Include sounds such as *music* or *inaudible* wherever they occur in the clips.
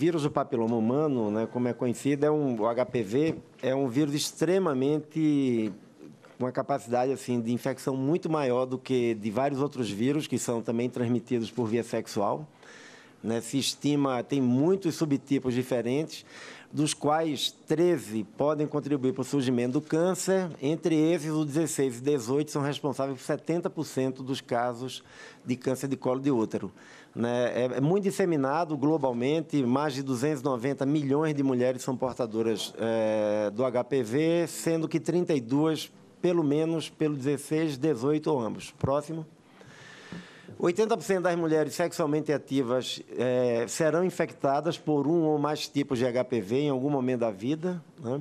vírus do papiloma humano, né, como é conhecido, é um, o HPV é um vírus extremamente uma capacidade assim de infecção muito maior do que de vários outros vírus que são também transmitidos por via sexual. Né? Se estima, tem muitos subtipos diferentes, dos quais 13 podem contribuir para o surgimento do câncer. Entre esses, os 16 e 18 são responsáveis por 70% dos casos de câncer de colo de útero né, é, é, muito disseminado globalmente, mais de 290 milhões de mulheres são portadoras é, do HPV, sendo que 32, pelo menos, pelo 16, 18 ou ambos. Próximo. 80% das mulheres sexualmente ativas é, serão infectadas por um ou mais tipos de HPV em algum momento da vida. Né?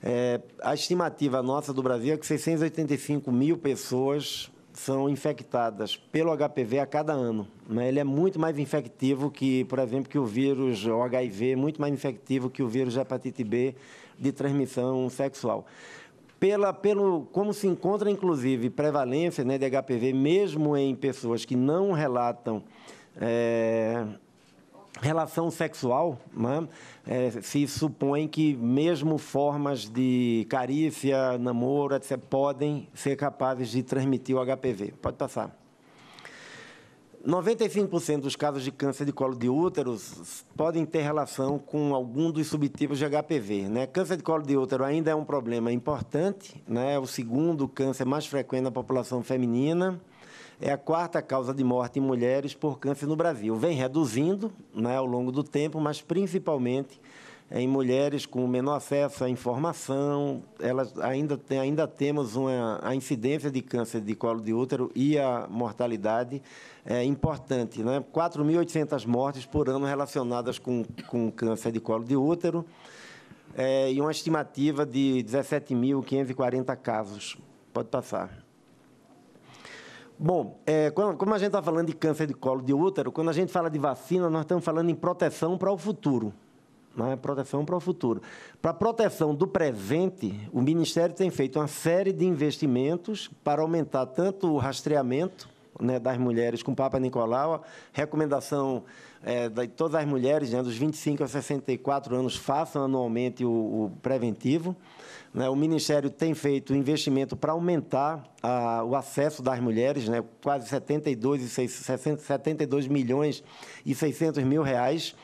É, a estimativa nossa do Brasil é que 685 mil pessoas são infectadas pelo HPV a cada ano. Né? Ele é muito mais infectivo que, por exemplo, que o vírus o HIV, muito mais infectivo que o vírus hepatite B de transmissão sexual. Pela, pelo, como se encontra, inclusive, prevalência né, de HPV, mesmo em pessoas que não relatam é, relação sexual, né? é, se supõe que mesmo formas de carícia, namoro, etc., podem ser capazes de transmitir o HPV. Pode passar. 95% dos casos de câncer de colo de útero podem ter relação com algum dos subtipos de HPV. Né? Câncer de colo de útero ainda é um problema importante, né? é o segundo câncer mais frequente na população feminina é a quarta causa de morte em mulheres por câncer no Brasil. Vem reduzindo né, ao longo do tempo, mas principalmente em mulheres com menor acesso à informação, elas ainda, tem, ainda temos uma, a incidência de câncer de colo de útero e a mortalidade é importante. Né? 4.800 mortes por ano relacionadas com, com câncer de colo de útero é, e uma estimativa de 17.540 casos. Pode passar. Bom, é, quando, como a gente está falando de câncer de colo de útero, quando a gente fala de vacina, nós estamos falando em proteção para o futuro. Né? Proteção para o futuro. Para a proteção do presente, o Ministério tem feito uma série de investimentos para aumentar tanto o rastreamento né, das mulheres com Papa Nicolau, recomendação é, de todas as mulheres, né, dos 25 a 64 anos, façam anualmente o, o preventivo. Né, o Ministério tem feito investimento para aumentar a, o acesso das mulheres, né, quase 72, 72 milhões e 600 mil reais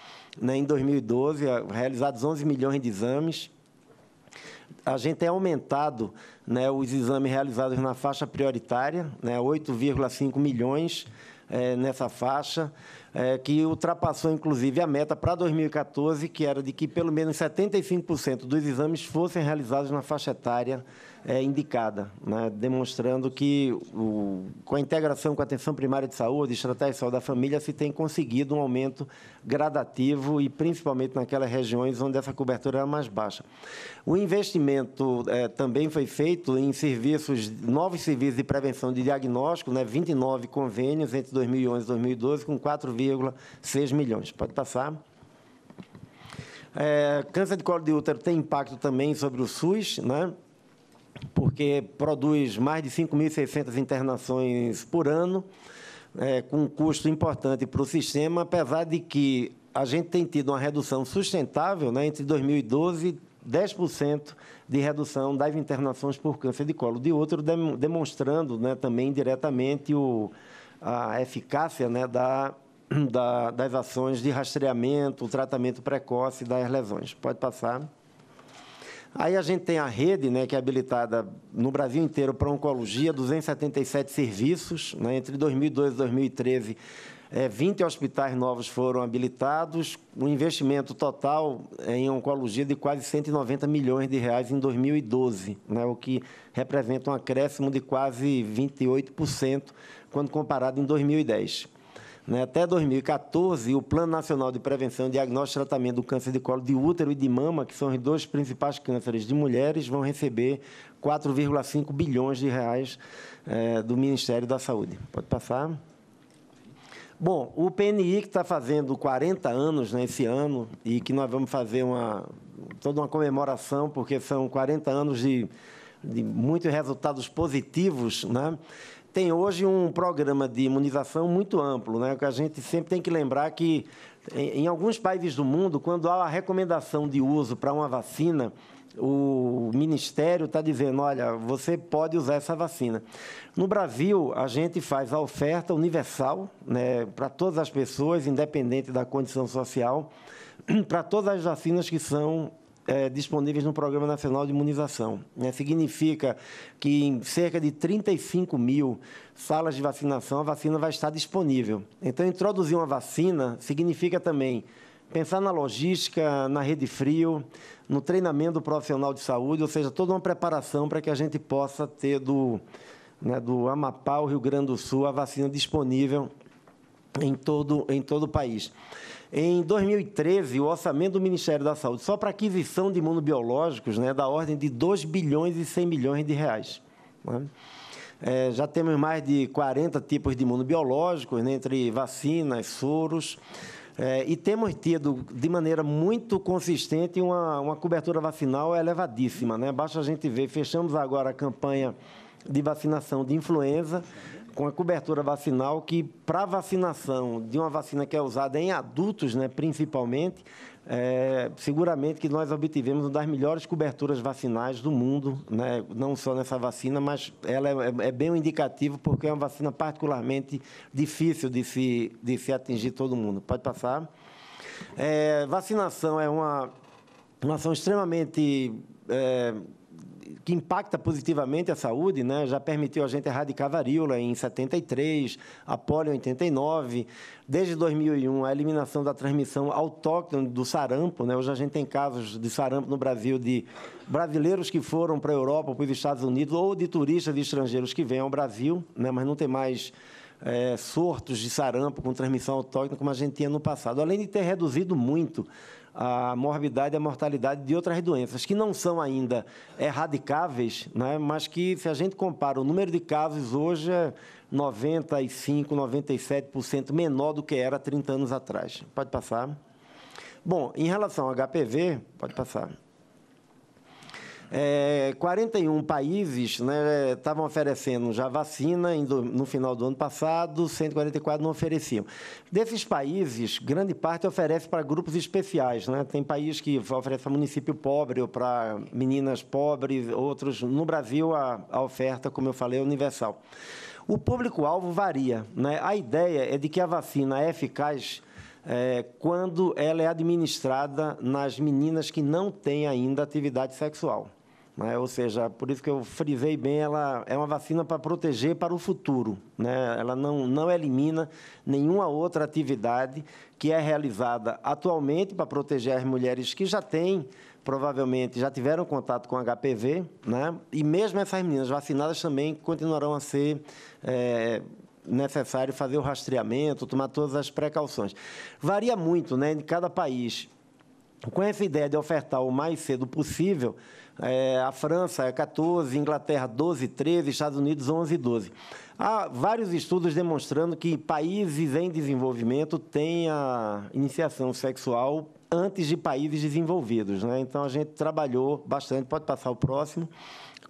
né, em 2012, realizados 11 milhões de exames a gente tem aumentado né, os exames realizados na faixa prioritária, né, 8,5 milhões é, nessa faixa é, que ultrapassou inclusive a meta para 2014, que era de que pelo menos 75% dos exames fossem realizados na faixa etária é, indicada, né? demonstrando que o, com a integração com a atenção primária de saúde, estratégia de saúde da família, se tem conseguido um aumento gradativo e principalmente naquelas regiões onde essa cobertura era é mais baixa. O investimento é, também foi feito em serviços, novos serviços de prevenção de diagnóstico, né? 29 convênios entre 2011 e 2012, com 4 4,6 milhões. Pode passar. É, câncer de colo de útero tem impacto também sobre o SUS, né? porque produz mais de 5.600 internações por ano, é, com um custo importante para o sistema, apesar de que a gente tem tido uma redução sustentável né, entre 2012 e 10% de redução das internações por câncer de colo de útero, demonstrando né, também diretamente o, a eficácia né, da *clears throat* da, das ações de rastreamento, tratamento precoce das lesões. Pode passar. Aí a gente tem a rede, né, que é habilitada no Brasil inteiro para oncologia, 277 serviços. Né, entre 2012 e 2013, é, 20 hospitais novos foram habilitados, um investimento total em oncologia de quase 190 milhões de reais em 2012, né, o que representa um acréscimo de quase 28% quando comparado em 2010. Né? Até 2014, o Plano Nacional de Prevenção, Diagnóstico e Tratamento do Câncer de Colo de Útero e de Mama, que são os dois principais cânceres de mulheres, vão receber 4,5 bilhões de reais é, do Ministério da Saúde. Pode passar. Bom, o PNI, que está fazendo 40 anos né, esse ano, e que nós vamos fazer uma, toda uma comemoração, porque são 40 anos de, de muitos resultados positivos, né? tem hoje um programa de imunização muito amplo, né? Que a gente sempre tem que lembrar que em, em alguns países do mundo, quando há a recomendação de uso para uma vacina, o Ministério está dizendo, olha, você pode usar essa vacina. No Brasil, a gente faz a oferta universal né, para todas as pessoas, independente da condição social, *clears throat* para todas as vacinas que são é, disponíveis no Programa Nacional de Imunização. Né? Significa que em cerca de 35 mil salas de vacinação a vacina vai estar disponível. Então, introduzir uma vacina significa também pensar na logística, na rede frio, no treinamento do profissional de saúde, ou seja, toda uma preparação para que a gente possa ter do, né, do Amapá ao Rio Grande do Sul a vacina disponível em todo, em todo o país. Em 2013, o orçamento do Ministério da Saúde, só para aquisição de imunobiológicos, né, da ordem de 2 bilhões e 100 milhões de reais. Né? É, já temos mais de 40 tipos de imunobiológicos, né, entre vacinas, soros. É, e temos tido, de maneira muito consistente, uma, uma cobertura vacinal elevadíssima. Né? Basta a gente ver, fechamos agora a campanha de vacinação de influenza, com a cobertura vacinal que, para vacinação de uma vacina que é usada em adultos, né, principalmente, é, seguramente que nós obtivemos uma das melhores coberturas vacinais do mundo, né, não só nessa vacina, mas ela é, é, bem um indicativo porque é uma vacina particularmente difícil de se, de se atingir todo mundo. Pode passar. É, vacinação é uma, uma ação extremamente é, que impacta positivamente a saúde, né? já permitiu a gente erradicar a varíola em 73, a polio em 89, desde 2001 a eliminação da transmissão autóctone do sarampo, né? hoje a gente tem casos de sarampo no Brasil de brasileiros que foram para a Europa, para os Estados Unidos, ou de turistas de estrangeiros que vêm ao Brasil, né? mas não tem mais é, surtos de sarampo com transmissão autóctone como a gente tinha no passado, além de ter reduzido muito a morbidade e a mortalidade de outras doenças, que não são ainda erradicáveis, né? mas que, se a gente compara o número de casos hoje, é 95%, 97% menor do que era 30 anos atrás. Pode passar. Bom, em relação ao HPV, pode passar. É, 41 países né, estavam oferecendo já vacina do, no final do ano passado, 144 não ofereciam. Desses países, grande parte oferece para grupos especiais. Né? Tem país que oferece para município pobre ou para meninas pobres, outros. No Brasil, a, a oferta, como eu falei, é universal. O público-alvo varia. Né? A ideia é de que a vacina é eficaz é, quando ela é administrada nas meninas que não têm ainda atividade sexual. Né? Ou seja, por isso que eu frisei bem, ela é uma vacina para proteger para o futuro. Né? Ela não, não elimina nenhuma outra atividade que é realizada atualmente para proteger as mulheres que já têm, provavelmente, já tiveram contato com HPV, né? e mesmo essas meninas vacinadas também continuarão a ser. É, necessário fazer o rastreamento, tomar todas as precauções. Varia muito, né, de cada país. Com essa ideia de ofertar o mais cedo possível, é, a França é 14, Inglaterra 12, 13, Estados Unidos 11, 12. Há vários estudos demonstrando que países em desenvolvimento têm a iniciação sexual antes de países desenvolvidos. Né? Então, a gente trabalhou bastante. Pode passar o próximo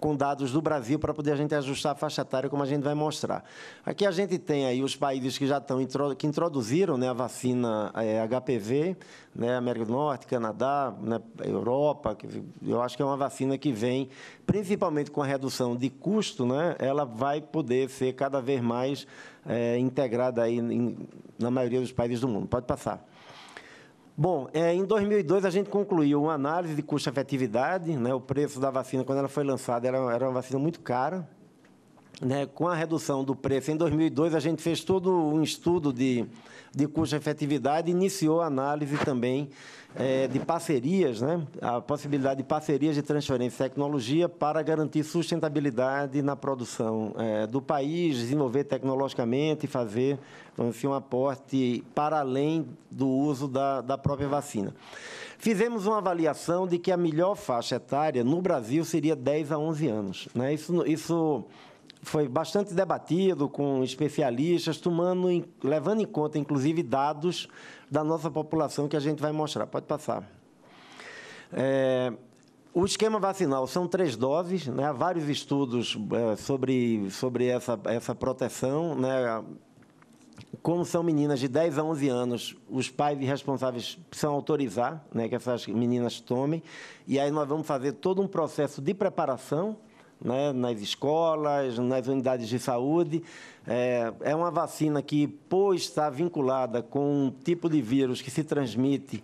com dados do Brasil para poder a gente ajustar a faixa etária, como a gente vai mostrar. Aqui a gente tem aí os países que já estão que introduziram né, a vacina é, eh, HPV, né, América do Norte, Canadá, né, Europa, que eu acho que é uma vacina que vem, principalmente com a redução de custo, né, ela vai poder ser cada vez mais é, integrada aí em, na maioria dos países do mundo. Pode passar. Bom, é, em 2002 a gente concluiu uma análise de custo-efetividade. Né, o preço da vacina, quando ela foi lançada, era, era uma vacina muito cara. Né, com a redução do preço em 2002, a gente fez todo um estudo de de cuja efetividade iniciou a análise também é, de parcerias, né? a possibilidade de parcerias de transferência de tecnologia para garantir sustentabilidade na produção é, do país, desenvolver tecnologicamente e fazer assim, um aporte para além do uso da, da própria vacina. Fizemos uma avaliação de que a melhor faixa etária no Brasil seria 10 a 11 anos. Né? Isso, isso foi bastante debatido com especialistas, tomando, levando em conta, inclusive, dados da nossa população que a gente vai mostrar. Pode passar. É, o esquema vacinal são três doses, né? há vários estudos é, sobre, sobre essa, essa proteção. Né? Como são meninas de 10 a 11 anos, os pais responsáveis precisam autorizar né, que essas meninas tomem. E aí nós vamos fazer todo um processo de preparação né, nas escolas, nas unidades de saúde. É, é uma vacina que, por estar vinculada com um tipo de vírus que se transmite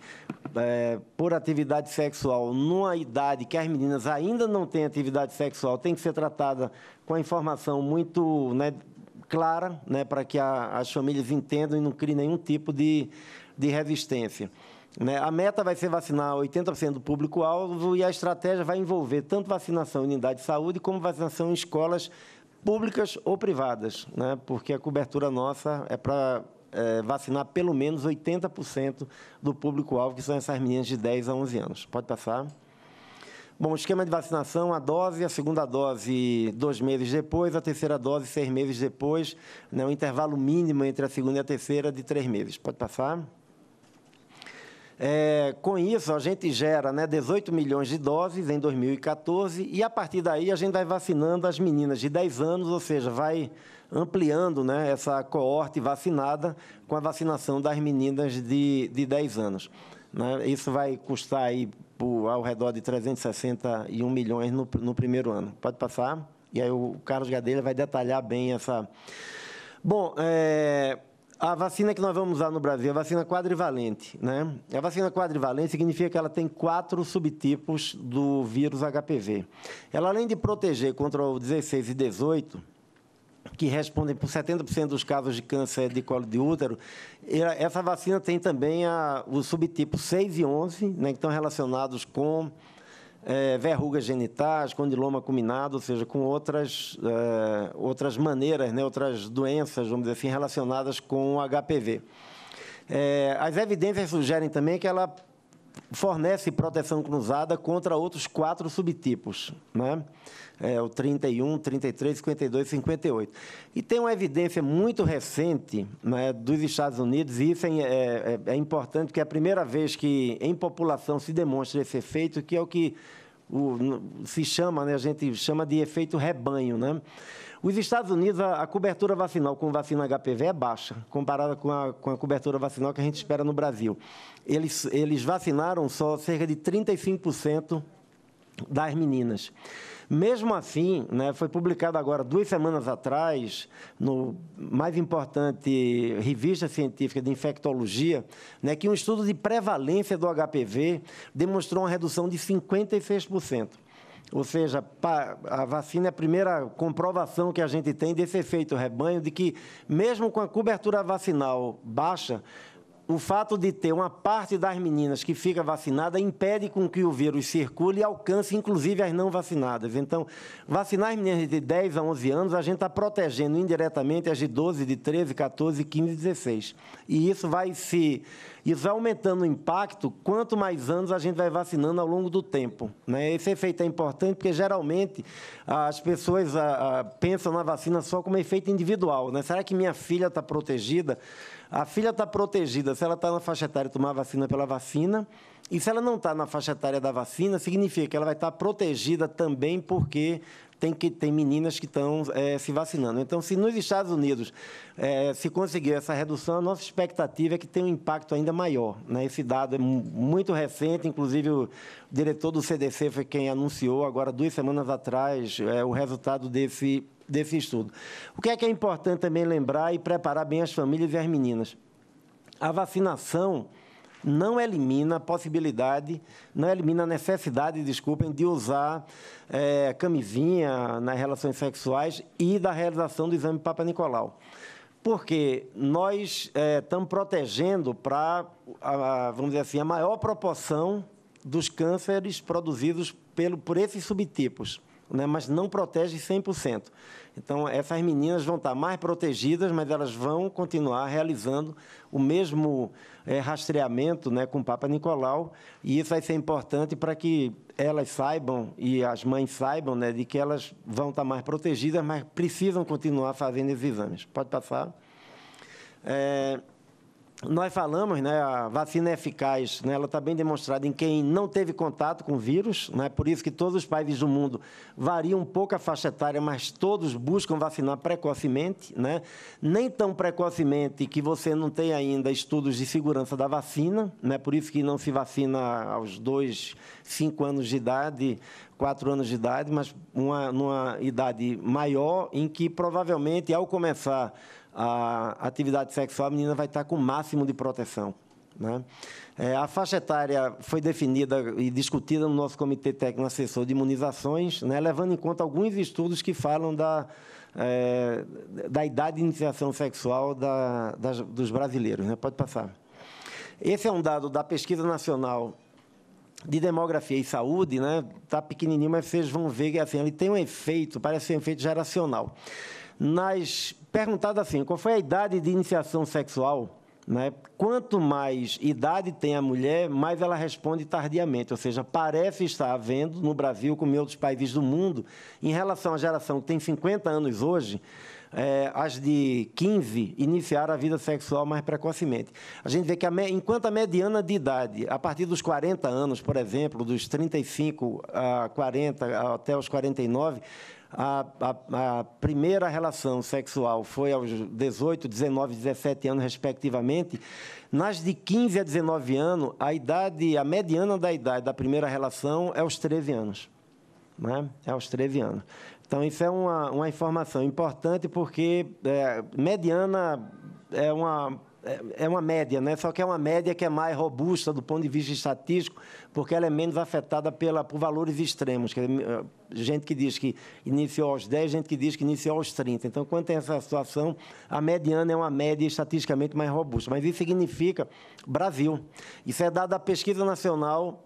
é, por atividade sexual numa idade que as meninas ainda não têm atividade sexual, tem que ser tratada com a informação muito né, clara, né, para que a, as famílias entendam e não criem nenhum tipo de, de resistência. Né? A meta vai ser vacinar 80% do público-alvo e a estratégia vai envolver tanto vacinação em unidade de saúde como vacinação em escolas públicas ou privadas, né? porque a cobertura nossa é para é, vacinar pelo menos 80% do público-alvo, que são essas meninas de 10 a 11 anos. Pode passar. Bom, o esquema de vacinação, a dose, a segunda dose dois meses depois, a terceira dose seis meses depois, né, um intervalo mínimo entre a segunda e a terceira de três meses. Pode passar. É, com isso, a gente gera né, 18 milhões de doses em 2014 e, a partir daí, a gente vai vacinando as meninas de 10 anos, ou seja, vai ampliando né, essa coorte vacinada com a vacinação das meninas de, de 10 anos. Né? Isso vai custar aí por, ao redor de 361 milhões no, no primeiro ano. Pode passar? E aí o Carlos Gadelha vai detalhar bem essa... Bom, é a vacina que nós vamos usar no Brasil, é a vacina quadrivalente, né? A vacina quadrivalente significa que ela tem quatro subtipos do vírus HPV. Ela, além de proteger contra o 16 e 18, que respondem por 70% dos casos de câncer de colo de útero, essa vacina tem também a, o subtipo 6 e 11, né, que estão relacionados com é, verrugas genitais, condiloma culminado, ou seja, com outras, é, outras maneiras, né, outras doenças, vamos dizer assim, relacionadas com o HPV. É, as evidências sugerem também que ela fornece proteção cruzada contra outros quatro subtipos, né? É, o 31, 33, 52, 58. E tem uma evidência muito recente né, dos Estados Unidos, e isso é, é, é, é importante, porque é a primeira vez que em população se demonstra esse efeito, que é o que o, se chama, né, a gente chama de efeito rebanho. Né? Os Estados Unidos, a, cobertura vacinal com vacina HPV é baixa, comparada com a, com a cobertura vacinal que a gente espera no Brasil. Eles, eles vacinaram só cerca de 35% das meninas. Mesmo assim, né, foi publicado agora, duas semanas atrás, no mais importante revista científica de infectologia, né, que um estudo de prevalência do HPV demonstrou uma redução de 56%. Ou seja, a vacina é a primeira comprovação que a gente tem desse efeito rebanho de que, mesmo com a cobertura vacinal baixa, o fato de ter uma parte das meninas que fica vacinada impede com que o vírus circule e alcance, inclusive, as não vacinadas. Então, vacinar as meninas de 10 a 11 anos, a gente está protegendo indiretamente as de 12, de 13, 14, 15, 16. E isso vai se... Isso vai aumentando o impacto quanto mais anos a gente vai vacinando ao longo do tempo. Né? Esse efeito é importante porque, geralmente, as pessoas a, ah, a, ah, pensam na vacina só como efeito individual. Né? Será que minha filha está protegida? A filha está protegida. Se ela está na faixa etária tomar vacina pela vacina, e se ela não está na faixa etária da vacina, significa que ela vai estar tá protegida também porque tem, que, tem meninas que estão é, se vacinando. Então, se nos Estados Unidos é, se conseguir essa redução, a nossa expectativa é que tenha um impacto ainda maior. Né? Esse dado é muito recente, inclusive o diretor do CDC foi quem anunciou agora duas semanas atrás é, o resultado desse, desse estudo. O que é que é importante também lembrar e preparar bem as famílias e as meninas? A vacinação não elimina a possibilidade, não elimina a necessidade, desculpem, de usar é, camisinha nas relações sexuais e da realização do exame Papa Nicolau. Porque nós estamos eh, é, protegendo para, vamos dizer assim, a maior proporção dos cânceres produzidos pelo, por esses subtipos, né? mas não protege 100%. Então, essas meninas vão estar mais protegidas, mas elas vão continuar realizando o mesmo é, rastreamento né, com o Papa Nicolau, e isso vai ser importante para que elas saibam e as mães saibam né, de que elas vão estar mais protegidas, mas precisam continuar fazendo esses exames. Pode passar. É nós falamos, né, a vacina é eficaz, né, ela está bem demonstrada em quem não teve contato com o vírus, né, por isso que todos os países do mundo variam um pouco a faixa etária, mas todos buscam vacinar precocemente, né, nem tão precocemente que você não tem ainda estudos de segurança da vacina, né, por isso que não se vacina aos dois, cinco anos de idade, quatro anos de idade, mas uma, numa idade maior em que provavelmente ao começar a atividade sexual, a menina vai estar com o máximo de proteção. Né? É, a faixa etária foi definida e discutida no nosso Comitê Técnico Assessor de Imunizações, né, levando em conta alguns estudos que falam da, é, da idade de iniciação sexual da, das, dos brasileiros. Né? Pode passar. Esse é um dado da Pesquisa Nacional de Demografia e Saúde, está né? pequenininho, mas vocês vão ver que assim, ele tem um efeito, parece um efeito geracional nas perguntado assim, qual foi a idade de iniciação sexual? Né? Quanto mais idade tem a mulher, mais ela responde tardiamente, ou seja, parece estar havendo no Brasil, como em outros países do mundo, em relação à geração que tem 50 anos hoje, é, as de 15 iniciaram a vida sexual mais precocemente. A gente vê que, a me... enquanto a mediana de idade, a partir dos 40 anos, por exemplo, dos 35 a 40 até os 49, a, a, a, primeira relação sexual foi aos 18, 19, 17 anos, respectivamente, nas de 15 a 19 anos, a idade, a mediana da idade da primeira relação é aos 13 anos. Né? É aos 13 anos. Então, isso é uma, uma informação importante, porque é, mediana é uma é, é uma média, né? Só que é uma média que é mais robusta do ponto de vista estatístico, porque ela é menos afetada pela, por valores extremos. Que eh, gente que diz que iniciou aos 10, gente que diz que iniciou aos 30. Então, quando tem essa situação, a mediana é uma média estatisticamente mais robusta. Mas isso significa Brasil. Isso é dado à Pesquisa Nacional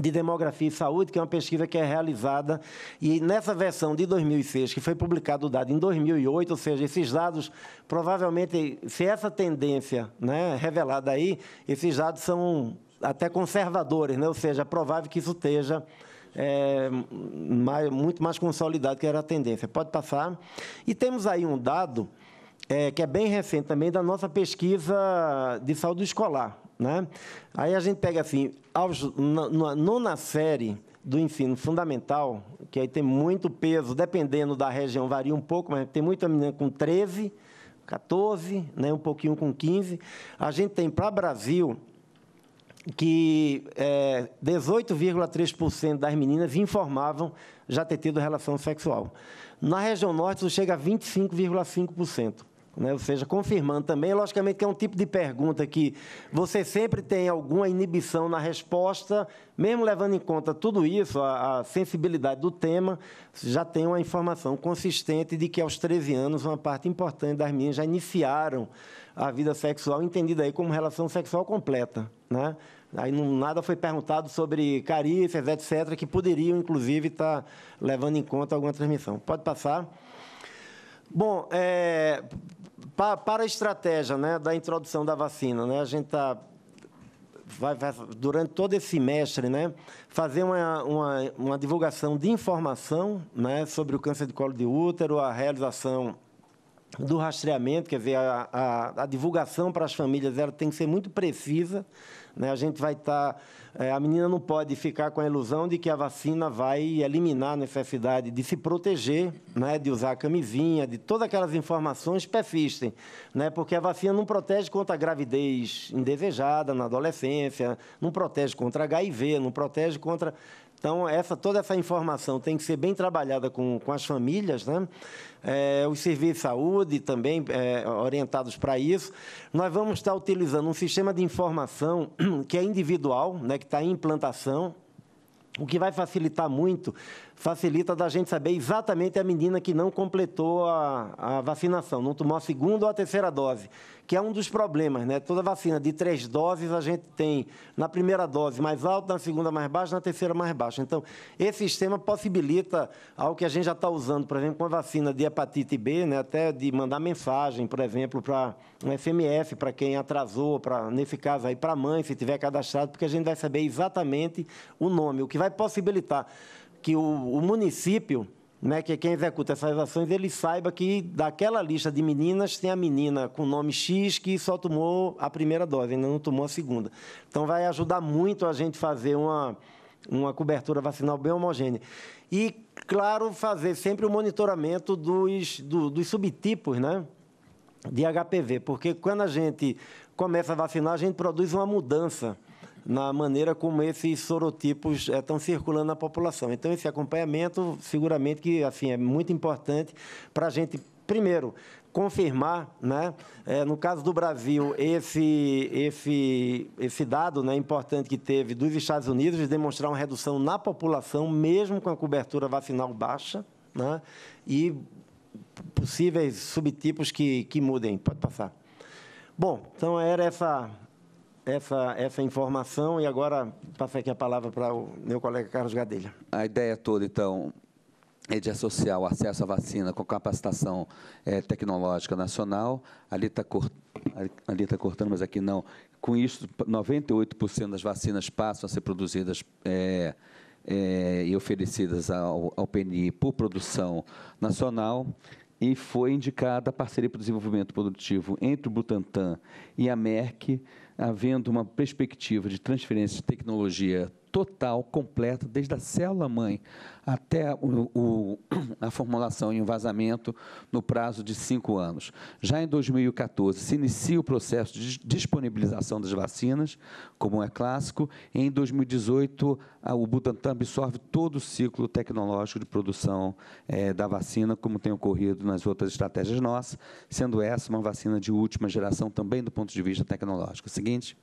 de Demografia e Saúde, que é uma pesquisa que é realizada, e nessa versão de 2006, que foi publicado o dado em 2008, ou seja, esses dados, provavelmente, se essa tendência né, revelada aí, esses dados são até conservadores, né? ou seja, é provável que isso esteja é, mais, muito mais consolidado que era a tendência. Pode passar. E temos aí um dado é, que é bem recente também da nossa pesquisa de saúde escolar, né? Aí a gente pega assim, aos, na, nona série do ensino fundamental, que aí tem muito peso, dependendo da região, varia um pouco, mas tem muita menina com 13, 14, né, um pouquinho com 15. A gente tem para Brasil que é, 18,3% das meninas informavam já ter tido relação sexual. Na região norte, isso chega a 25,5%. Né? Ou seja, confirmando também, logicamente, que é um tipo de pergunta que você sempre tem alguma inibição na resposta, mesmo levando em conta tudo isso, a, a sensibilidade do tema, já tem uma informação consistente de que aos 13 anos uma parte importante das meninas já iniciaram a vida sexual, entendida aí como relação sexual completa. Né? Aí não, nada foi perguntado sobre carícias, etc., que poderiam, inclusive, estar tá levando em conta alguma transmissão. Pode passar. Bom, é, pa, para a estratégia né, da introdução da vacina, né, a gente tá Vai, vai, durante todo esse semestre, né, fazer uma, uma, uma divulgação de informação né, sobre o câncer de colo de útero, a realização do rastreamento, quer dizer, a, a, a, divulgação para as famílias ela tem que ser muito precisa. Né? A gente vai estar. Tá, é, a menina não pode ficar com a ilusão de que a vacina vai eliminar a necessidade de se proteger, né? de usar a camisinha, de todas aquelas informações persistem. Né? Porque a vacina não protege contra a gravidez indesejada na adolescência, não protege contra HIV, não protege contra então, essa, toda essa informação tem que ser bem trabalhada com, com as famílias, né? É, os serviços de saúde também é, orientados para isso. Nós vamos estar utilizando um sistema de informação *clears throat* que é individual, né, que está em implantação, o que vai facilitar muito, facilita da gente saber exatamente a menina que não completou a, a, vacinação, não tomou a segunda ou a terceira dose, que é um dos problemas, né? Toda vacina de três doses a gente tem na primeira dose mais alta, na segunda mais baixa, na terceira mais baixa. Então, esse sistema possibilita algo que a gente já está usando, por exemplo, com a vacina de hepatite B, né? Até de mandar mensagem, por exemplo, para um SMS, para quem atrasou, para nesse caso aí para a mãe, se tiver cadastrado, porque a gente vai saber exatamente o nome, o que vai vai possibilitar que o, o município, né, que é quem executa essas ações, ele saiba que daquela lista de meninas tem a menina com nome X que só tomou a primeira dose, ainda não tomou a segunda. Então vai ajudar muito a gente fazer uma, uma cobertura vacinal bem homogênea. E, claro, fazer sempre o monitoramento dos, do, dos subtipos, né? de HPV, porque quando a gente começa a vacinar, a gente produz uma mudança na maneira como esses sorotipos estão eh, circulando na população. Então, esse acompanhamento, seguramente que assim, é muito importante para a gente, primeiro, confirmar, né, é, no caso do Brasil, esse, esse, esse dado né, importante que teve dos Estados Unidos, de demonstrar uma redução na população, mesmo com a cobertura vacinal baixa, né, e possíveis subtipos que, que mudem. Pode passar. Bom, então era essa essa, essa informação e agora passo aqui a palavra para o meu colega Carlos Gadelha. A ideia toda, então, é de associar o acesso à vacina com capacitação é, tecnológica nacional. Ali está cort... tá cortando, mas aqui não. Com isso, 98% das vacinas passam a ser produzidas é, é, e oferecidas ao, ao PNI por produção nacional e foi indicada a parceria para o desenvolvimento produtivo entre o Butantan e a Merck havendo uma perspectiva de transferência de tecnologia total, completo, desde a célula mãe até o, o, *clears throat* a formulação e o vazamento no prazo de cinco anos. Já em 2014, se inicia o processo de disponibilização das vacinas, como é clássico, e em 2018, a, o Butantan absorve todo o ciclo tecnológico de produção é, da vacina, como tem ocorrido nas outras estratégias nossas, sendo essa uma vacina de última geração também do ponto de vista tecnológico. Seguinte.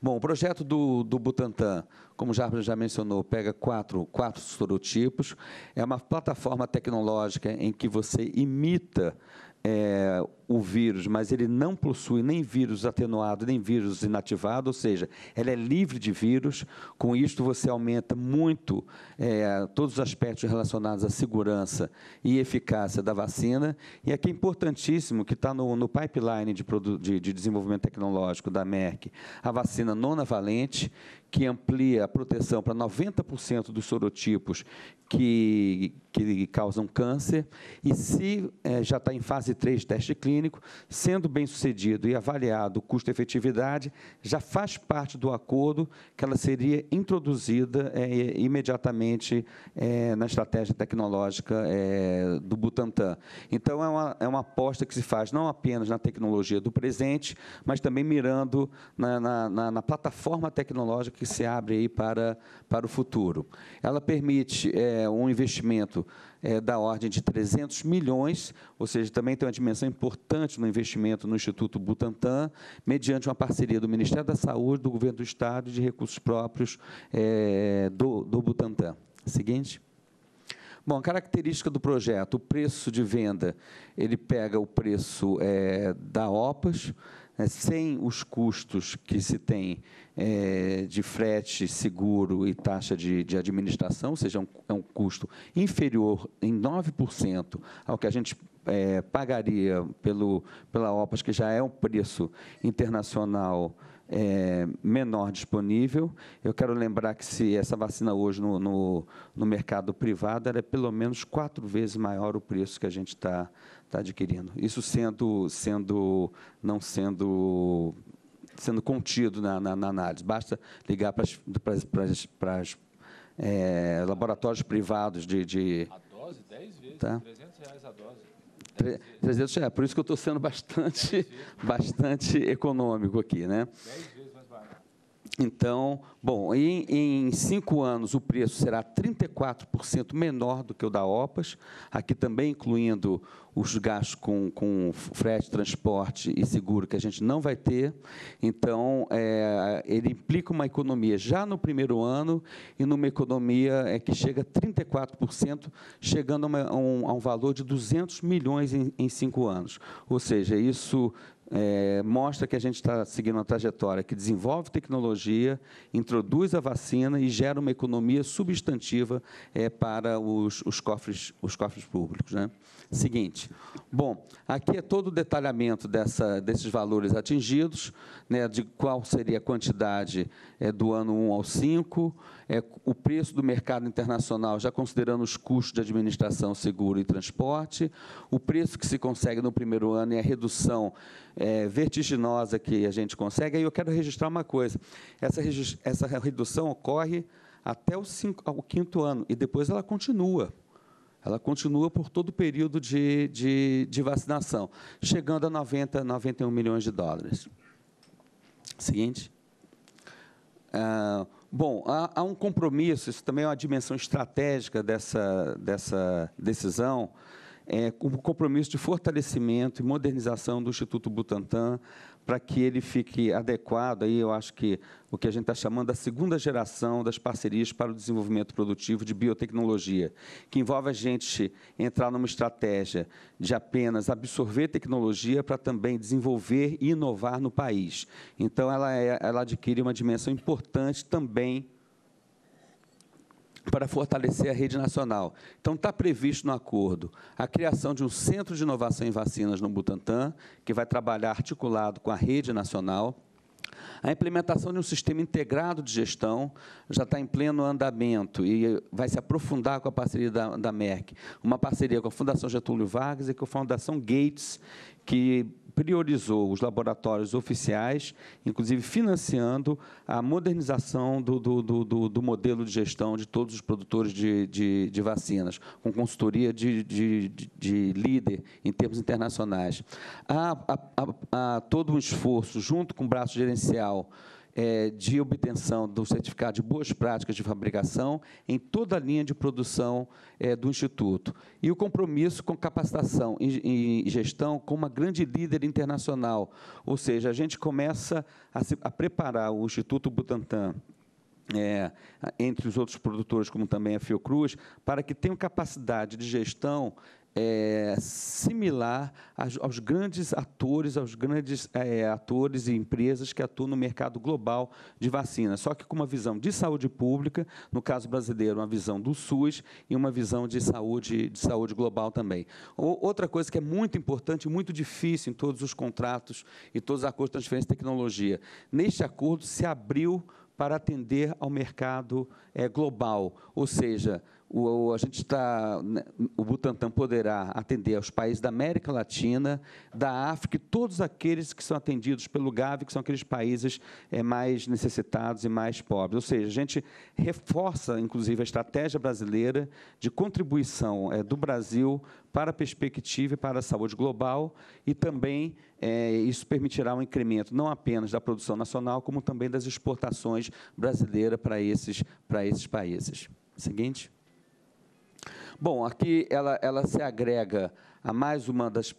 Bom, o projeto do, do Butantan, como já, já mencionou, pega quatro, quatro sorotipos. É uma plataforma tecnológica em que você imita é, o vírus, mas ele não possui nem vírus atenuado, nem vírus inativado, ou seja, ela é livre de vírus. Com isto, você aumenta muito é, todos os aspectos relacionados à segurança e eficácia da vacina. E aqui é importantíssimo que está no, no pipeline de, de, de desenvolvimento tecnológico da Merck a vacina nonavalente, que amplia a proteção para 90% dos sorotipos que, que causam câncer. E se é, já está em fase 3 de teste clínico, clínico, sendo bem sucedido e avaliado o custo-efetividade, já faz parte do acordo que ela seria introduzida é, imediatamente é, na estratégia tecnológica é, do Butantan. Então, é uma, é uma aposta que se faz não apenas na tecnologia do presente, mas também mirando na, na, na, na plataforma tecnológica que se abre aí para, para o futuro. Ela permite é, um investimento é, da ordem de 300 milhões, ou seja, também tem uma dimensão importante no investimento no Instituto Butantan, mediante uma parceria do Ministério da Saúde, do Governo do Estado e de recursos próprios é, do, do Butantan. Seguinte. Bom, a característica do projeto, o preço de venda, ele pega o preço é, da OPAS, né, sem os custos que se tem é, de frete, seguro e taxa de, de administração, ou seja, é um, é um custo inferior em 9% ao que a gente é, pagaria pelo, pela OPAS, que já é um preço internacional é, menor disponível. Eu quero lembrar que se essa vacina hoje no, no, no mercado privado é pelo menos quatro vezes maior o preço que a gente está está adquirindo. Isso sendo, sendo, não sendo, sendo contido na, na, na análise. Basta ligar para os é, laboratórios privados de, de... A dose, 10 vezes, tá? 300 reais a dose. 300 reais, por isso que eu estou sendo bastante, bastante econômico aqui. Né? 10 vezes. Então, bom, em, em, cinco anos o preço será 34% menor do que o da OPAS, aqui também incluindo os gastos com, com frete, transporte e seguro que a gente não vai ter. Então, é, ele implica uma economia já no primeiro ano e numa economia é, que chega a 34%, chegando a, uma, a, um, a um, valor de 200 milhões em, em cinco anos. Ou seja, isso é, mostra que a gente está seguindo uma trajetória que desenvolve tecnologia, introduz a vacina e gera uma economia substantiva é, para os, os, cofres, os cofres públicos. Né? Seguinte, bom, aqui é todo o detalhamento dessa, desses valores atingidos, né, de qual seria a quantidade é, do ano 1 ao 5, é, o preço do mercado internacional, já considerando os custos de administração, seguro e transporte, o preço que se consegue no primeiro ano é a redução é, é, vertiginosa que a gente consegue. E eu quero registrar uma coisa: essa, essa redução ocorre até o, cinco, o quinto ano e depois ela continua. Ela continua por todo o período de, de, de vacinação, chegando a 90, 91 milhões de dólares. Seguinte. Ah, bom, há, há, um compromisso, isso também é uma dimensão estratégica dessa, dessa decisão, é, com o compromisso de fortalecimento e modernização do Instituto Butantan para que ele fique adequado, aí eu acho que o que a gente está chamando da segunda geração das parcerias para o desenvolvimento produtivo de biotecnologia, que envolve a gente entrar numa estratégia de apenas absorver tecnologia para também desenvolver e inovar no país. Então, ela, é, ela adquire uma dimensão importante também para fortalecer a rede nacional. Então, está previsto no acordo a criação de um centro de inovação em vacinas no Butantan, que vai trabalhar articulado com a rede nacional. A implementação de um sistema integrado de gestão já está em pleno andamento e vai se aprofundar com a parceria da, da Merck, uma parceria com a Fundação Getúlio Vargas e com a Fundação Gates, que priorizou os laboratórios oficiais, inclusive financiando a modernização do, do, do, do modelo de gestão de todos os produtores de, de, de vacinas, com consultoria de, de, líder em termos internacionais. Há, há, há todo um esforço, junto com o braço gerencial, é, de obtenção do certificado de boas práticas de fabricação em toda a linha de produção é, do Instituto. E o compromisso com capacitação e, gestão com uma grande líder internacional. Ou seja, a gente começa a, se, a preparar o Instituto Butantan é, entre os outros produtores, como também a Fiocruz, para que tenham capacidade de gestão é, similar aos, grandes atores, aos grandes é, atores e empresas que atuam no mercado global de vacinas, só que com uma visão de saúde pública, no caso brasileiro, uma visão do SUS e uma visão de saúde, de saúde global também. outra coisa que é muito importante, muito difícil em todos os contratos e todos os acordos de transferência de tecnologia, neste acordo se abriu para atender ao mercado é, global, ou seja, o, a gente está né, o Butantan poderá atender aos países da América Latina, da África, e todos aqueles que são atendidos pelo GAVI, que são aqueles países é, mais necessitados e mais pobres. Ou seja, a gente reforça, inclusive, a estratégia brasileira de contribuição é, do Brasil para a perspectiva e para a saúde global, e também é, isso permitirá um incremento não apenas da produção nacional, como também das exportações brasileiras para esses, para esses países. Seguinte. Bom, aqui ela, ela se agrega a mais uma das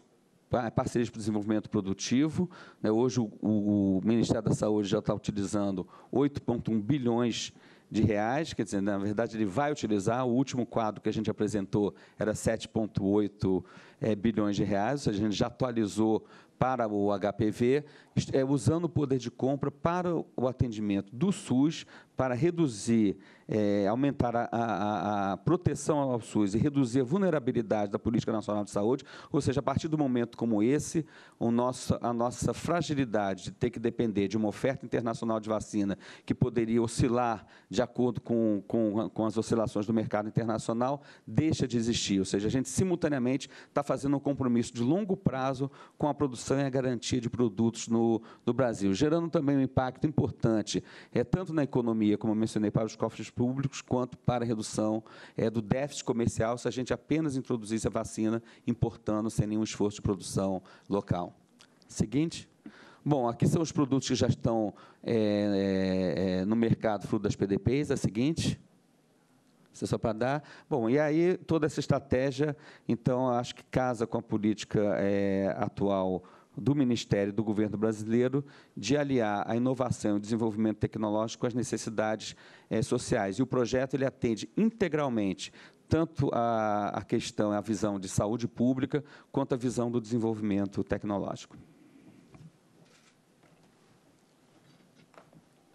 parcerias para o desenvolvimento produtivo. Né? Hoje, o, o Ministério da Saúde já está utilizando 8,1 bilhões de reais, quer dizer, na verdade, ele vai utilizar, o último quadro que a gente apresentou era 7,8 eh, bilhões de reais, ou seja, a gente já atualizou para o HPV, é, usando o poder de compra para o atendimento do SUS, para reduzir, é, aumentar a, a, a, proteção ao SUS e reduzir a vulnerabilidade da Política Nacional de Saúde, ou seja, a partir do momento como esse, o nosso, a nossa fragilidade de ter que depender de uma oferta internacional de vacina que poderia oscilar de acordo com, com, com as oscilações do mercado internacional, deixa de existir. Ou seja, a gente simultaneamente está fazendo um compromisso de longo prazo com a produção e a garantia de produtos no no, no Brasil, gerando também um impacto importante, é, tanto na economia, como eu mencionei, para os cofres públicos, quanto para a redução é, do déficit comercial, se a gente apenas introduzisse a vacina importando sem nenhum esforço de produção local. Seguinte. Bom, aqui são os produtos que já estão é, é, é no mercado fruto das PDPs, É a seguinte. Isso é só para dar. Bom, e aí toda essa estratégia, então, acho que casa com a política é, atual do Ministério do Governo Brasileiro de aliar a inovação e o desenvolvimento tecnológico às necessidades é, sociais. E o projeto ele atende integralmente tanto a, a questão, a visão de saúde pública, quanto a visão do desenvolvimento tecnológico.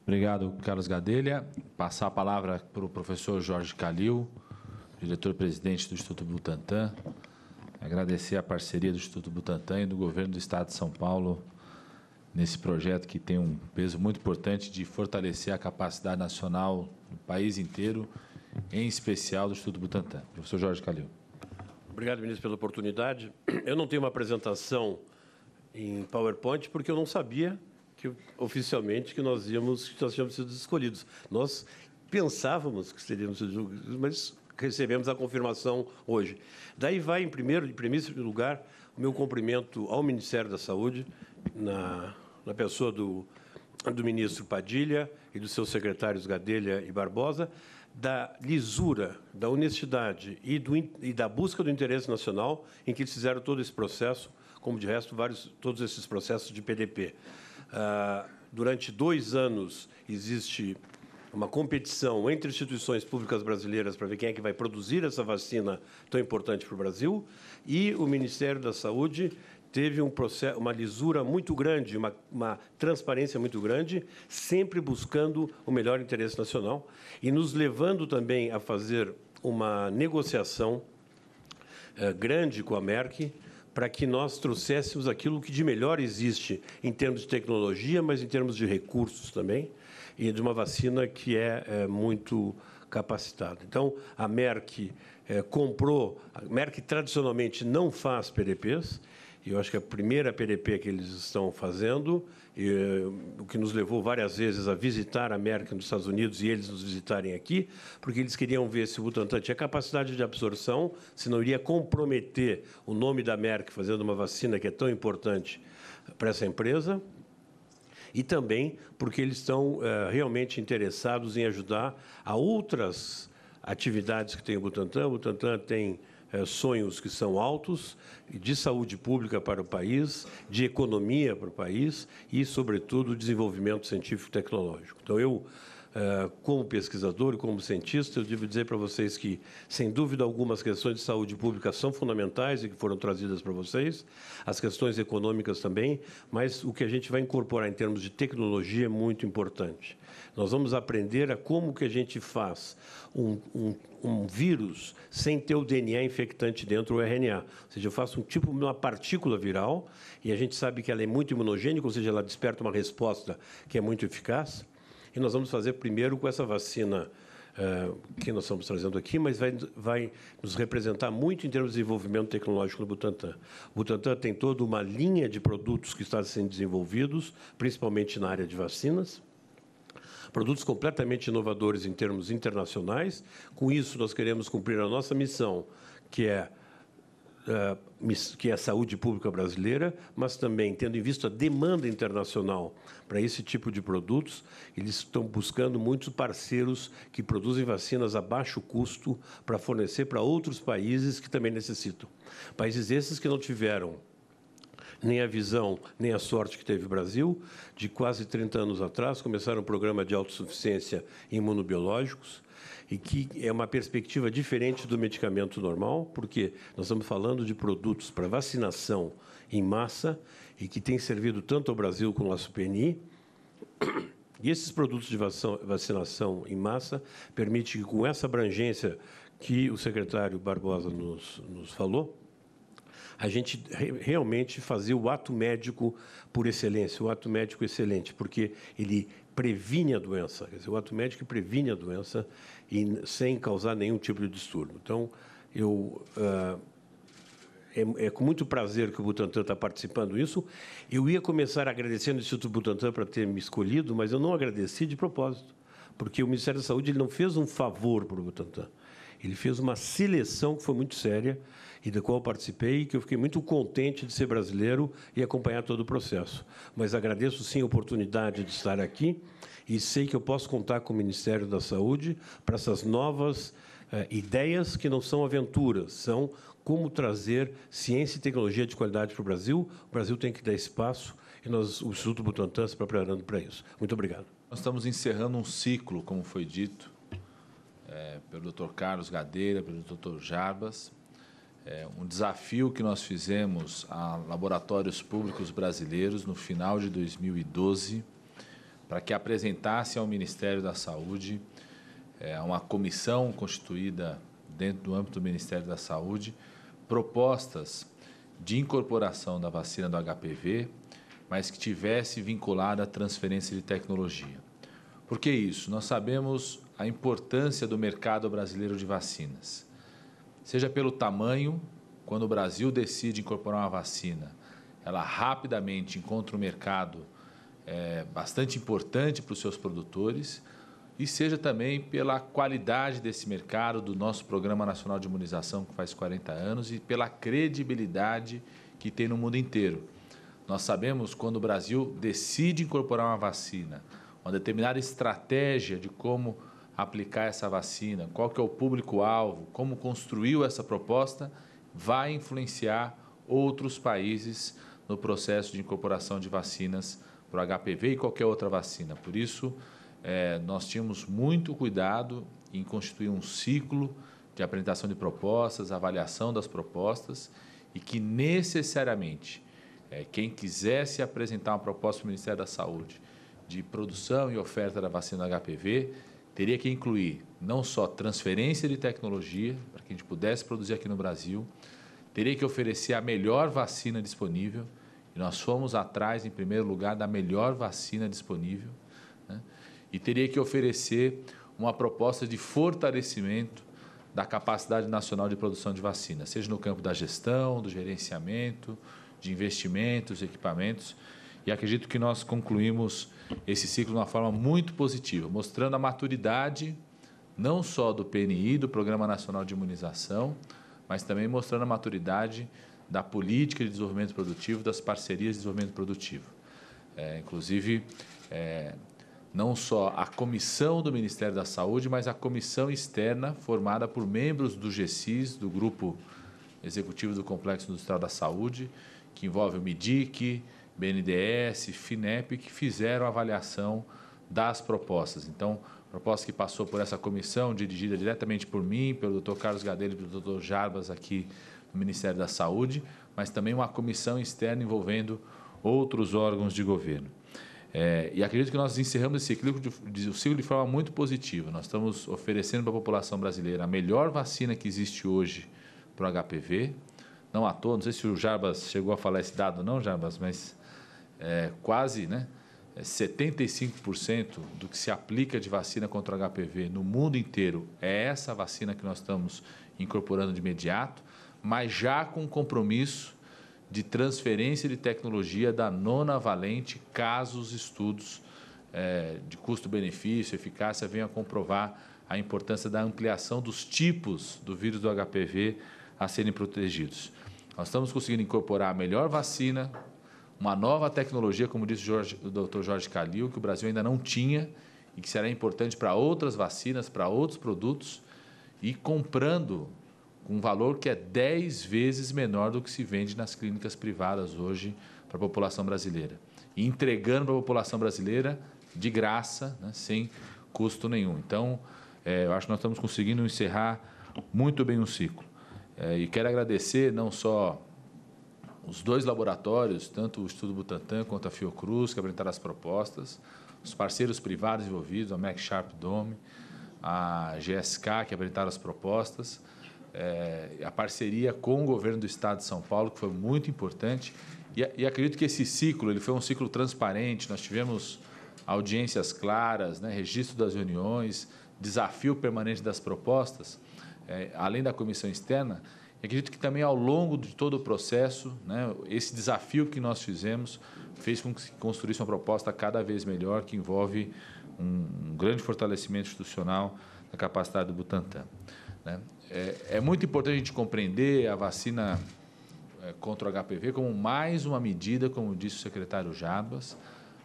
Obrigado, Carlos Gadelha. Passar a palavra para o professor Jorge Calil, diretor-presidente do Instituto Butantan. Agradecer a parceria do Instituto Butantan e do governo do Estado de São Paulo nesse projeto que tem um peso muito importante de fortalecer a capacidade nacional do país inteiro, em especial do Instituto Butantan. Professor Jorge Calil. Obrigado, ministro, pela oportunidade. Eu não tenho uma apresentação em PowerPoint porque eu não sabia que oficialmente que nós íamos que nós tínhamos sido escolhidos. Nós pensávamos que seríamos mas recebemos a confirmação hoje. Daí vai, em primeiro, em primeiro lugar, o meu cumprimento ao Ministério da Saúde, na, na pessoa do, do ministro Padilha e dos seus secretários Gadelha e Barbosa, da lisura, da honestidade e, do, e da busca do interesse nacional em que eles fizeram todo esse processo, como de resto vários, todos esses processos de PDP. Ah, durante dois anos existe uma competição entre instituições públicas brasileiras para ver quem é que vai produzir essa vacina tão importante para o Brasil, e o Ministério da Saúde teve um processo, uma lisura muito grande, uma, uma, transparência muito grande, sempre buscando o melhor interesse nacional e nos levando também a fazer uma negociação eh, grande com a Merck para que nós trouxéssemos aquilo que de melhor existe em termos de tecnologia, mas em termos de recursos também, e de uma vacina que é, é muito capacitada. Então, a Merck é, comprou, a Merck tradicionalmente não faz PDPs, e eu acho que a primeira PDP que eles estão fazendo, e, o que nos levou várias vezes a visitar a Merck nos Estados Unidos e eles nos visitarem aqui, porque eles queriam ver se o Butantan tinha capacidade de absorção, se não iria comprometer o nome da Merck fazendo uma vacina que é tão importante para essa empresa e também porque eles estão é, realmente interessados em ajudar a outras atividades que tem o Butantan. O Butantan tem é, sonhos que são altos, de saúde pública para o país, de economia para o país e, sobretudo, desenvolvimento científico-tecnológico. Então, eu eh, como pesquisador e como cientista, eu devo dizer para vocês que, sem dúvida alguma, as questões de saúde pública são fundamentais e que foram trazidas para vocês, as questões econômicas também, mas o que a gente vai incorporar em termos de tecnologia é muito importante. Nós vamos aprender a como que a gente faz um, um, um vírus sem ter o DNA infectante dentro, o RNA. Ou seja, eu faço um tipo, uma partícula viral, e a gente sabe que ela é muito imunogênica, ou seja, ela desperta uma resposta que é muito eficaz. E nós vamos fazer primeiro com essa vacina eh, que nós estamos trazendo aqui, mas vai, vai, nos representar muito em termos de desenvolvimento tecnológico do Butantan. O Butantan tem toda uma linha de produtos que está sendo desenvolvidos, principalmente na área de vacinas. Produtos completamente inovadores em termos internacionais. Com isso, nós queremos cumprir a nossa missão, que é ah, que é a saúde pública brasileira, mas também tendo em vista a demanda internacional para esse tipo de produtos, eles estão buscando muitos parceiros que produzem vacinas a baixo custo para fornecer para outros países que também necessitam. Países esses que não tiveram nem a visão, nem a sorte que teve o Brasil, de quase 30 anos atrás, começaram um programa de autossuficiência em imunobiológicos, e que é uma perspectiva diferente do medicamento normal, porque nós estamos falando de produtos para vacinação em massa e que tem servido tanto ao Brasil como à SUPNI. E esses produtos de vacinação em massa permite que, com essa abrangência que o secretário Barbosa nos, nos falou, a gente re realmente fazia o ato médico por excelência, o ato médico excelente, porque ele previne a doença, quer dizer, o ato médico previne a doença e sem causar nenhum tipo de distúrbio. Então, eu uh, é, é, com muito prazer que o Butantan está participando disso. Eu ia começar agradecendo o Instituto Butantan para ter me escolhido, mas eu não agradeci de propósito, porque o Ministério da Saúde ele não fez um favor para o Butantan. Ele fez uma seleção que foi muito séria e da qual participei, que eu fiquei muito contente de ser brasileiro e acompanhar todo o processo. Mas agradeço sim a oportunidade de estar aqui e sei que eu posso contar com o Ministério da Saúde para essas novas eh, ideias que não são aventuras, são como trazer ciência e tecnologia de qualidade para o Brasil. O Brasil tem que dar espaço e nós, o Instituto Butantan se preparando para isso. Muito obrigado. Nós estamos encerrando um ciclo, como foi dito, é, pelo Dr. Carlos Gadeira, pelo Dr. Jarbas. É um desafio que nós fizemos a laboratórios públicos brasileiros no final de 2012 para que apresentasse ao Ministério da Saúde é, uma comissão constituída dentro do âmbito do Ministério da Saúde propostas de incorporação da vacina do HPV, mas que tivesse vinculada à transferência de tecnologia. Por que isso? Nós sabemos a importância do mercado brasileiro de vacinas seja pelo tamanho, quando o Brasil decide incorporar uma vacina, ela rapidamente encontra um mercado é, bastante importante para os seus produtores, e seja também pela qualidade desse mercado, do nosso Programa Nacional de Imunização, que faz 40 anos, e pela credibilidade que tem no mundo inteiro. Nós sabemos quando o Brasil decide incorporar uma vacina, uma determinada estratégia de como aplicar essa vacina, qual que é o público-alvo, como construiu essa proposta, vai influenciar outros países no processo de incorporação de vacinas para o HPV e qualquer outra vacina. Por isso, é, nós tínhamos muito cuidado em constituir um ciclo de apresentação de propostas, avaliação das propostas e que necessariamente é, quem quisesse apresentar uma proposta para o Ministério da Saúde de produção e oferta da vacina HPV teria que incluir não só transferência de tecnologia, para que a gente pudesse produzir aqui no Brasil, teria que oferecer a melhor vacina disponível, e nós fomos atrás, em primeiro lugar, da melhor vacina disponível, né? e teria que oferecer uma proposta de fortalecimento da capacidade nacional de produção de vacina, seja no campo da gestão, do gerenciamento, de investimentos, equipamentos. E acredito que nós concluímos esse ciclo de uma forma muito positiva, mostrando a maturidade não só do PNI, do Programa Nacional de Imunização, mas também mostrando a maturidade da política de desenvolvimento produtivo, das parcerias de desenvolvimento produtivo. É, inclusive, é, não só a comissão do Ministério da Saúde, mas a comissão externa formada por membros do GCIS, do Grupo Executivo do Complexo Industrial da Saúde, que envolve o MIDIC, BNDES, FINEP, que fizeram a avaliação das propostas. Então, proposta que passou por essa comissão, dirigida diretamente por mim, pelo doutor Carlos Gadelho e pelo doutor Jarbas aqui no Ministério da Saúde, mas também uma comissão externa envolvendo outros órgãos de governo. É, e acredito que nós encerramos esse ciclo de, ciclo de forma muito positiva. Nós estamos oferecendo para a população brasileira a melhor vacina que existe hoje para o HPV. Não à toa, não sei se o Jarbas chegou a falar esse dado não, Jarbas, mas é, quase né, 75% é, do que se aplica de vacina contra o HPV no mundo inteiro é essa vacina que nós estamos incorporando de imediato, mas já com compromisso de transferência de tecnologia da nona valente, caso os estudos é, de custo-benefício, eficácia venham a comprovar a importância da ampliação dos tipos do vírus do HPV a serem protegidos. Nós estamos conseguindo incorporar a melhor vacina uma nova tecnologia, como disse Jorge, o Dr. Jorge Calil, que o Brasil ainda não tinha e que será importante para outras vacinas, para outros produtos, e comprando um valor que é 10 vezes menor do que se vende nas clínicas privadas hoje para a população brasileira. E entregando para a população brasileira de graça, né, sem custo nenhum. Então, é, eu acho que nós estamos conseguindo encerrar muito bem o um ciclo. É, e quero agradecer não só os dois laboratórios, tanto o Estudo Butantan quanto a Fiocruz, que apresentaram as propostas, os parceiros privados envolvidos, a Mac Sharp Dome, a GSK, que apresentaram as propostas, é, a parceria com o governo do Estado de São Paulo, que foi muito importante. E, e, acredito que esse ciclo ele foi um ciclo transparente. Nós tivemos audiências claras, né, registro das reuniões, desafio permanente das propostas, é, além da comissão externa. E acredito que também ao longo de todo o processo, né, esse desafio que nós fizemos fez com que se construísse uma proposta cada vez melhor, que envolve um, um grande fortalecimento institucional da capacidade do Butantan. Né? É, é, muito importante a gente compreender a vacina é, contra o HPV como mais uma medida, como disse o secretário Jabas,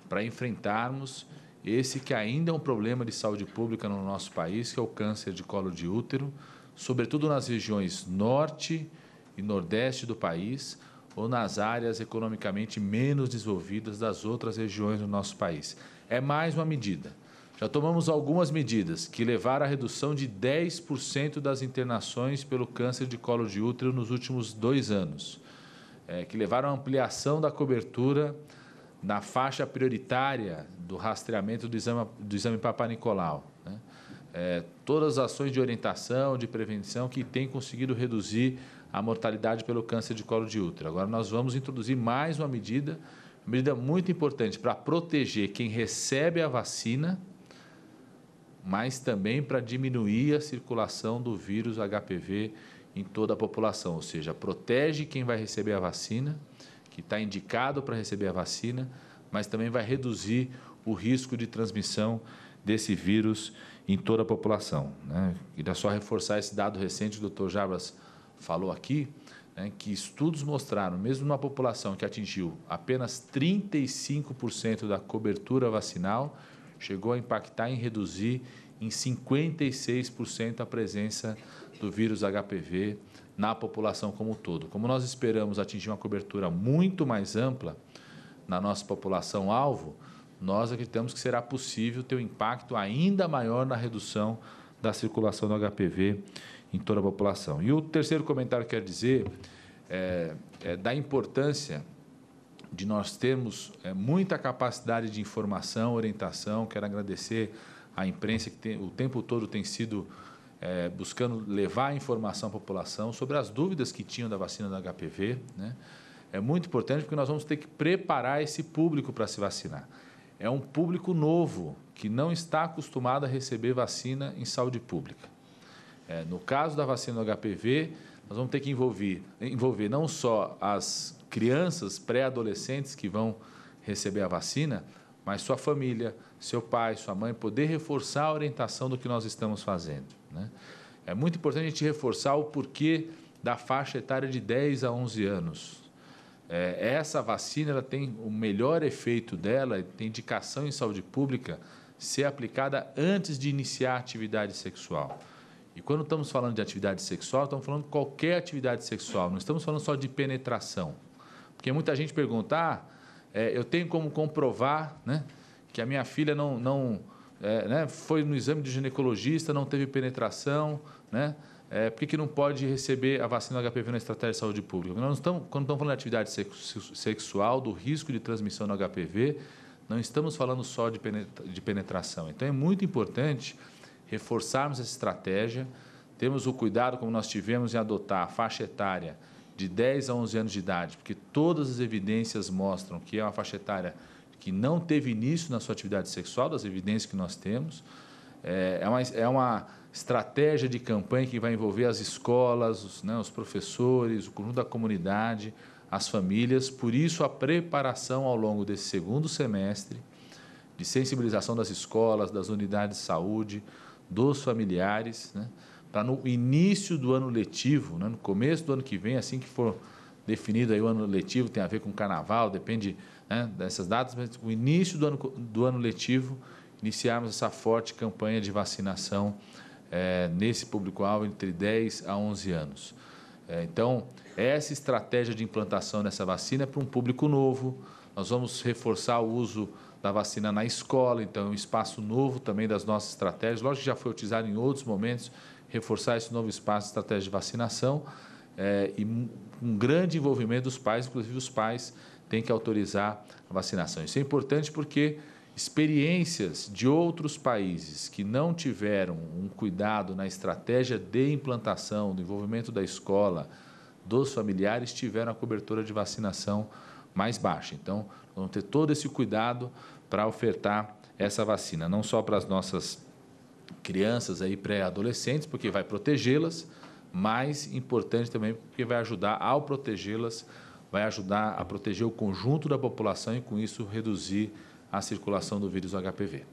para enfrentarmos esse que ainda é um problema de saúde pública no nosso país, que é o câncer de colo de útero, sobretudo nas regiões norte e nordeste do país ou nas áreas economicamente menos desenvolvidas das outras regiões do nosso país. É mais uma medida. Já tomamos algumas medidas que levaram à redução de 10% das internações pelo câncer de colo de útero nos últimos dois anos, é, que levaram à ampliação da cobertura na faixa prioritária do rastreamento do exame, do exame Papa Nicolau é, todas as ações de orientação, de prevenção que têm conseguido reduzir a mortalidade pelo câncer de colo de útero. Agora nós vamos introduzir mais uma medida, uma medida muito importante para proteger quem recebe a vacina, mas também para diminuir a circulação do vírus HPV em toda a população, ou seja, protege quem vai receber a vacina, que está indicado para receber a vacina, mas também vai reduzir o risco de transmissão desse vírus em toda a população. Né? Queria só reforçar esse dado recente que o Dr. Jarbas falou aqui, né, que estudos mostraram, mesmo numa população que atingiu apenas 35% da cobertura vacinal, chegou a impactar em reduzir em 56% a presença do vírus HPV na população como um todo. Como nós esperamos atingir uma cobertura muito mais ampla na nossa população alvo, nós acreditamos é que será possível ter um impacto ainda maior na redução da circulação do HPV em toda a população. E o terceiro comentário que quero dizer é, é da importância de nós termos é, muita capacidade de informação, orientação. Quero agradecer à imprensa que tem, o tempo todo tem sido é, buscando levar a informação à população sobre as dúvidas que tinham da vacina do HPV. Né? É muito importante porque nós vamos ter que preparar esse público para se vacinar é um público novo que não está acostumado a receber vacina em saúde pública. É, no caso da vacina do HPV, nós vamos ter que envolver, envolver não só as crianças pré-adolescentes que vão receber a vacina, mas sua família, seu pai, sua mãe, poder reforçar a orientação do que nós estamos fazendo. Né? É muito importante a gente reforçar o porquê da faixa etária de 10 a 11 anos. É, essa vacina ela tem o melhor efeito dela, tem indicação em saúde pública, ser aplicada antes de iniciar a atividade sexual. E quando estamos falando de atividade sexual, estamos falando de qualquer atividade sexual, não estamos falando só de penetração. Porque muita gente pergunta, ah, é, eu tenho como comprovar né, que a minha filha não, não é, né, foi no exame de ginecologista, não teve penetração, né? é, por que, que, não pode receber a vacina do HPV na estratégia de saúde pública? Nós estamos, quando estamos falando de atividade sexual, do risco de transmissão no HPV, não estamos falando só de, de penetração. Então, é muito importante reforçarmos essa estratégia, temos o cuidado, como nós tivemos, em adotar a faixa etária de 10 a 11 anos de idade, porque todas as evidências mostram que é uma faixa etária que não teve início na sua atividade sexual, das evidências que nós temos. É, é uma, é uma estratégia de campanha que vai envolver as escolas, os, né, os professores, o conjunto da comunidade, as famílias. Por isso, a preparação ao longo desse segundo semestre de sensibilização das escolas, das unidades de saúde, dos familiares, né, para no início do ano letivo, né, no começo do ano que vem, assim que for definido aí o ano letivo, tem a ver com carnaval, depende né, dessas datas, mas o início do ano, do ano letivo, iniciarmos essa forte campanha de vacinação é, nesse público-alvo entre 10 a 11 anos. É, então, essa estratégia de implantação dessa vacina é para um público novo. Nós vamos reforçar o uso da vacina na escola, então é um espaço novo também das nossas estratégias. Lógico que já foi utilizado em outros momentos, reforçar esse novo espaço de estratégia de vacinação é, e um grande envolvimento dos pais, inclusive os pais têm que autorizar a vacinação. Isso é importante porque Experiências de outros países que não tiveram um cuidado na estratégia de implantação, do envolvimento da escola, dos familiares, tiveram a cobertura de vacinação mais baixa. Então, vamos ter todo esse cuidado para ofertar essa vacina, não só para as nossas crianças aí pré-adolescentes, porque vai protegê-las, mas importante também porque vai ajudar ao protegê-las, vai ajudar a proteger o conjunto da população e com isso reduzir a circulação do vírus HPV.